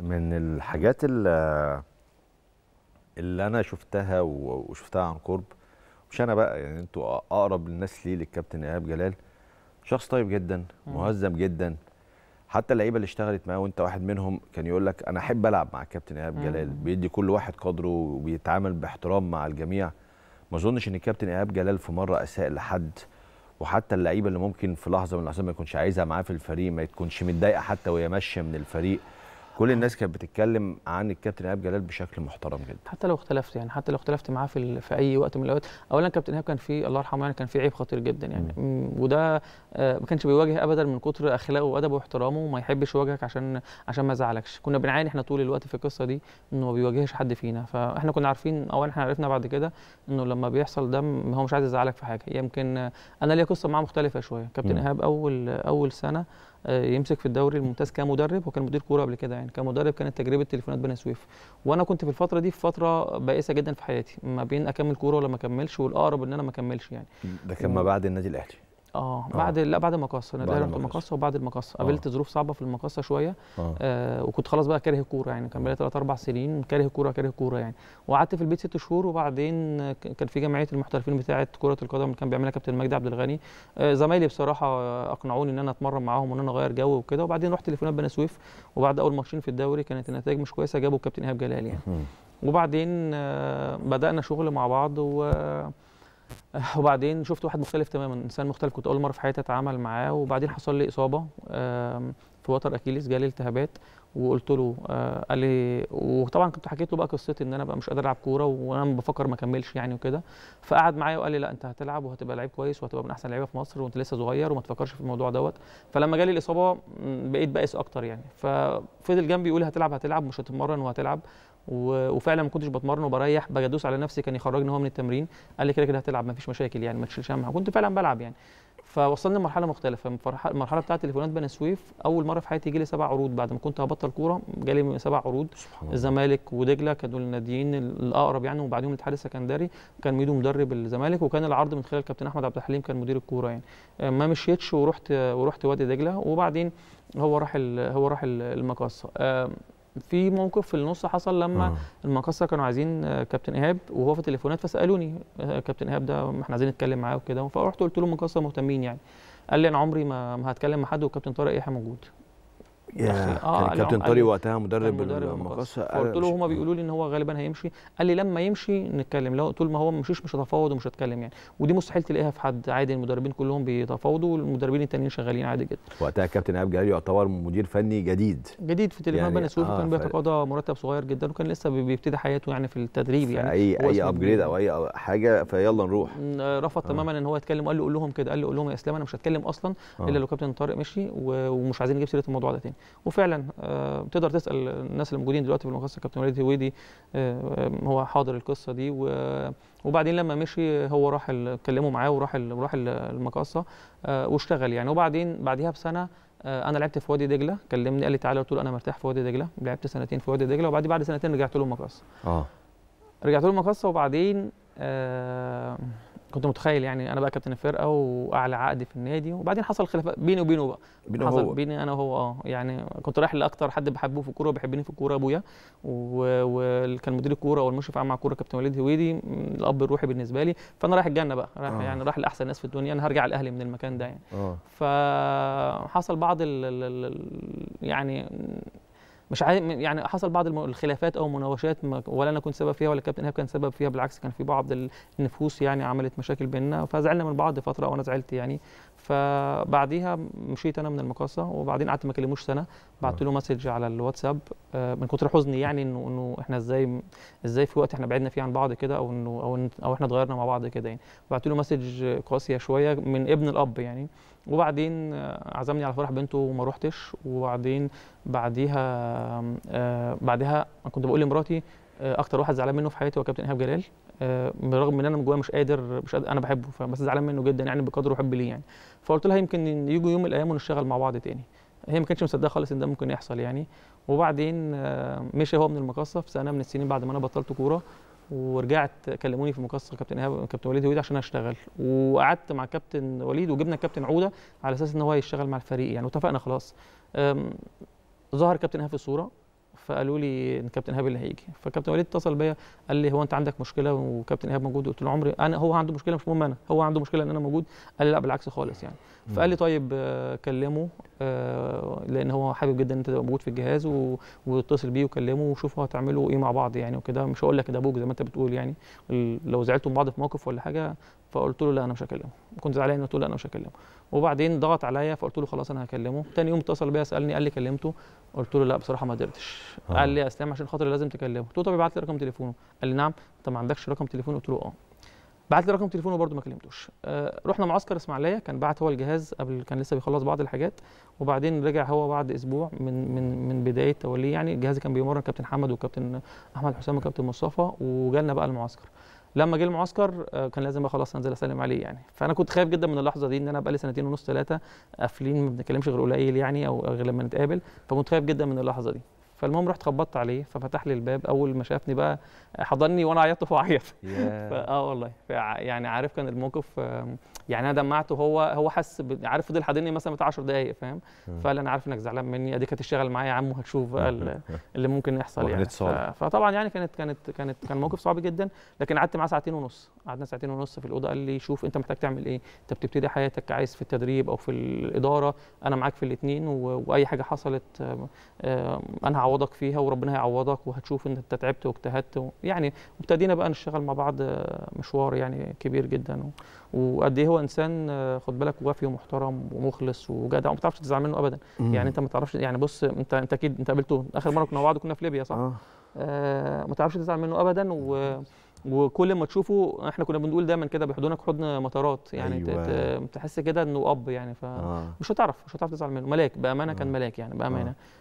من الحاجات اللي, اللي انا شفتها وشفتها عن قرب مش انا بقى يعني انتوا اقرب الناس ليه للكابتن ايهاب جلال شخص طيب جدا مهذب جدا حتى اللعيبه اللي اشتغلت معاه وانت واحد منهم كان يقول لك انا احب العب مع الكابتن ايهاب جلال بيدي كل واحد قدره وبيتعامل باحترام مع الجميع ما اظنش ان الكابتن ايهاب جلال في مره اساء لحد وحتى اللعيبه اللي ممكن في لحظه من اللحظات ما يكونش عايزها معاه في الفريق ما تكونش متضايقه حتى وهي ماشيه من الفريق كل الناس كانت بتتكلم عن الكابتن ايهاب جلال بشكل محترم جدا حتى لو اختلفت يعني حتى لو اختلفت معاه في في اي وقت من الاوقات اولا كابتن ايهاب كان في الله يرحمه يعني كان في عيب خطير جدا يعني مم. وده آه، ما كانش بيواجه ابدا من كتر اخلاقه وادبه واحترامه وما يحبش يواجهك عشان عشان ما يزعلكش كنا بنعاني احنا طول الوقت في القصه دي انه ما بيواجهش حد فينا فاحنا كنا عارفين او احنا عرفنا بعد كده انه لما بيحصل ده هو مش عايز يزعلك في حاجه يمكن انا ليا قصه معاه مختلفه شويه كابتن ايهاب اول اول سنه آه، يمسك في الدوري الممتاز كمدرب وكان مدير كوره قبل كده يعني كمدرب كانت تجربه تليفونات بني سويف وانا كنت في الفتره دي في فتره بائسه جدا في حياتي ما بين اكمل كوره ولا ما اكملش والاقرب ان انا ما اكملش يعني ده كان ما بعد النادي الاهلي آه،, اه بعد لا بعد المقاصه انا دايما في المقاصه وبعد المقاصه قابلت آه. ظروف صعبه في المقاصه شويه آه. آه، وكنت خلاص بقى كاره الكوره يعني كان بقالي ثلاث اربع سنين كاره كوره كاره كوره يعني وقعدت في البيت ست شهور وبعدين كان في جمعيه المحترفين بتاعه كره القدم اللي كان بيعملها كابتن مجدي عبد الغني آه زمايلي بصراحه اقنعوني ان انا اتمرن معاهم وان انا اغير جو وكده وبعدين رحت لفنان بني سويف وبعد اول ماتشين في الدوري كانت النتائج مش كويسه جابوا كابتن ايهاب جلال يعني وبعدين آه بدانا شغل مع بعض و آه، وبعدين شفت واحد مختلف تماما انسان مختلف كنت اول مره في حياتي اتعامل معاه وبعدين حصل لي اصابه في وتر اكيليس جالي التهابات وقلت له آه، قال لي وطبعا كنت حكيت له بقى قصتي ان انا بقى مش قادر العب كوره وانا بفكر ما اكملش يعني وكده فقعد معايا وقال لي لا انت هتلعب وهتبقى لعيب كويس وهتبقى من احسن لعيبه في مصر وانت لسه صغير وما تفكرش في الموضوع دوت فلما جالي الاصابه بقيت بائس اكتر يعني ففضل جنبي يقول هتلعب هتلعب مش هتتمرن وهتلعب وفعلا ما كنتش بتمرن وبريح بجدوس على نفسي كان يخرجني هو من التمرين قال لي كده كده هتلعب ما فيش مشاكل يعني ما تشيلش هم كنت فعلا بلعب يعني فوصلنا لمرحله مختلفه المرحله بتاعه تليفونات بني سويف اول مره في حياتي جالي سبع عروض بعد ما كنت هبطل كوره جالي سبع عروض الزمالك ودجله كانوا الناديين الاقرب يعني وبعدهم الاتحاد السكندري كان ميدو مدرب الزمالك وكان العرض من خلال كابتن احمد عبد الحليم كان مدير الكوره يعني آه، ما مشيتش ورحت ورحت وادي دجله وبعدين هو راح هو راح المقصه آه، في موقف في النص حصل لما آه. المقصه كانوا عايزين آه، كابتن ايهاب وهو في تليفونات فسالوني آه، كابتن ايهاب ده احنا عايزين نتكلم معاه وكده فروحت قلت له المقصه مهتمين يعني قال لي انا عمري ما هتكلم مع حد وكابتن طارق يحيى موجود يا أخي. آه كان كابتن طارق وقتها مدرب, المقاصة فقلت له هما بيقولوا لي ان هو غالبا هيمشي قال لي لما يمشي نتكلم لو طول ما هو ما مشيش مش هتفاوض ومش هتكلم يعني ودي مستحيل تلاقيها في حد عادي المدربين كلهم بيتفاوضوا والمدربين التانيين شغالين عادي جدا وقتها كابتن ايهاب جلال يعتبر مدير فني جديد جديد في تليفون يعني بني سويف آه كان بيتقاضى مرتب صغير جدا وكان لسه بيبتدي حياته يعني في التدريب يعني اي اي ابجريد او اي حاجه فيلا نروح رفض آه. تماما ان هو يتكلم وقال له قول لهم كده قال له قول لهم يا اسلام انا مش هتكلم اصلا آه. الا لو كابتن طارق مشي ومش عايزين نجيب سيره الموضوع ده تاني وفعلا آه، تقدر تسال الناس اللي موجودين دلوقتي في المخصص كابتن وليد هويدي آه، هو حاضر القصه دي وبعدين لما مشي هو راح اتكلموا معاه وراح راح المقاصه آه، واشتغل يعني وبعدين بعديها بسنه انا لعبت في وادي دجله كلمني قال لي تعالى قلت له انا مرتاح في وادي دجله لعبت سنتين في وادي دجله وبعدين بعد سنتين رجعت له المقاصه اه رجعت له المقاصه وبعدين آه كنت متخيل يعني انا بقى كابتن الفرقه واعلى عقد في النادي وبعدين حصل خلافات بيني وبينه بقى بينه حصل هو. بيني انا وهو اه يعني كنت رايح لاكتر حد بحبه في الكوره وبيحبني في الكوره ابويا وكان مدير الكوره والمشرف عام على الكوره كابتن وليد هويدي الاب الروحي بالنسبه لي فانا رايح الجنه بقى رايح آه. يعني رايح لاحسن ناس في الدنيا انا هرجع الاهلي من المكان ده يعني آه. فحصل بعض ال ال ال يعني مش يعني حصل بعض الخلافات او مناوشات ولا انا كنت سبب فيها ولا كابتن ايهاب كان سبب فيها بالعكس كان في بعض النفوس يعني عملت مشاكل بيننا فزعلنا من بعض فتره وانا زعلت يعني فبعديها مشيت انا من المقاصه وبعدين قعدت ما كلموش سنه بعت له مسج على الواتساب آه، من كتر حزني يعني انه انه احنا ازاي ازاي في وقت احنا بعدنا فيه عن بعض كده او انه او او احنا اتغيرنا مع بعض كده يعني بعت له مسج قاسيه شويه من ابن الاب يعني وبعدين آه، عزمني على فرح بنته وما روحتش وبعدين بعديها آه، بعدها كنت بقول لمراتي اكتر واحد زعلان منه في حياتي هو كابتن ايهاب جلال بالرغم ان انا من جوايا مش قادر مش قادر انا بحبه فبس زعلان منه جدا يعني بقدر وحب ليه يعني فقلت لها يمكن يجوا يوم من الايام ونشتغل مع بعض تاني هي ما كانتش مصدقه خالص ان ده ممكن يحصل يعني وبعدين آه، مشي هو من المقصه في سنه من السنين بعد ما انا بطلت كوره ورجعت كلموني في مقصه كابتن ايهاب كابتن وليد هويد عشان اشتغل وقعدت مع كابتن وليد وجبنا كابتن عوده على اساس ان هو يشتغل مع الفريق يعني واتفقنا خلاص ظهر كابتن ايهاب في الصوره فقالوا لي ان كابتن ايهاب اللي هيجي فكابتن وليد اتصل بيا قال لي هو انت عندك مشكله وكابتن ايهاب موجود قلت له عمري انا هو عنده مشكله مش مهم انا هو عنده مشكله ان انا موجود قال لي لا بالعكس خالص يعني فقال لي طيب آه، كلمه آه، لان هو حابب جدا ان انت تبقى موجود في الجهاز واتصل بيه وكلمه وشوفوا هتعملوا ايه مع بعض يعني وكده مش هقول لك ده ابوك زي ما انت بتقول يعني لو زعلتوا من بعض في موقف ولا حاجه فقلت له لا انا مش هكلمه كنت زعلان قلت له لا انا مش هكلمه وبعدين ضغط عليا فقلت له خلاص انا هكلمه تاني يوم اتصل بيا سالني قال لي كلمته قلت له لا بصراحه ما قدرتش آه. قال لي يا اسلام عشان خاطر لازم تكلمه قلت له طب ابعت لي رقم تليفونه قال لي نعم انت ما عندكش رقم تليفونه قلت له اه بعت لي رقم تليفونه برده ما كلمتوش آه رحنا معسكر اسماعيليه كان بعت هو الجهاز قبل كان لسه بيخلص بعض الحاجات وبعدين رجع هو بعد اسبوع من من من بدايه توليه يعني الجهاز كان بيمرن كابتن حمد وكابتن احمد حسام وكابتن مصطفى وجالنا بقى المعسكر لما جه المعسكر آه، كان لازم خلاص انزل اسلم عليه يعني فانا كنت خايف جدا من اللحظه دي ان انا بقالي سنتين ونص ثلاثه قافلين ما بنتكلمش غير قليل يعني او غير لما نتقابل فكنت خايف جدا من اللحظه دي فالمهم رحت خبطت عليه ففتح لي الباب اول ما شافني بقى حضني وانا عيطت فهو عيط اه والله يعني عارف كان الموقف يعني انا دمعت وهو هو حس عارف فضل حاضني مثلا بتاع 10 دقائق فاهم فقال انا عارف انك زعلان مني اديك هتشتغل معايا يا عم وهتشوف بقى اللي ممكن يحصل يعني فطبعا يعني كانت كانت كانت كان موقف صعب جدا لكن قعدت معاه ساعتين ونص قعدنا ساعتين ونص في الاوضه قال لي شوف انت محتاج تعمل ايه انت بتبتدي حياتك عايز في التدريب او في الاداره انا معاك في الاثنين واي حاجه حصلت آه، آه، انا هعوضك فيها وربنا هيعوضك وهتشوف ان انت تعبت واجتهدت و... يعني وابتدينا بقى نشتغل مع بعض آه، مشوار يعني كبير جدا وقد ايه هو انسان خد بالك وافي ومحترم ومخلص وجدع وما بتعرفش تزعل منه ابدا مم. يعني انت ما تعرفش يعني بص انت انت اكيد انت قابلته اخر مره كنا مع بعض كنا في ليبيا صح؟ آه. آه ما تعرفش تزعل منه ابدا و وكل ما تشوفه احنا كنا بنقول دايما كده بحضنك حضن مطارات يعني أيوة. تحس كده انه اب يعني فمش آه. هتعرف مش هتعرف تزعل منه ملاك بامانه آه. كان ملاك يعني بامانه آه.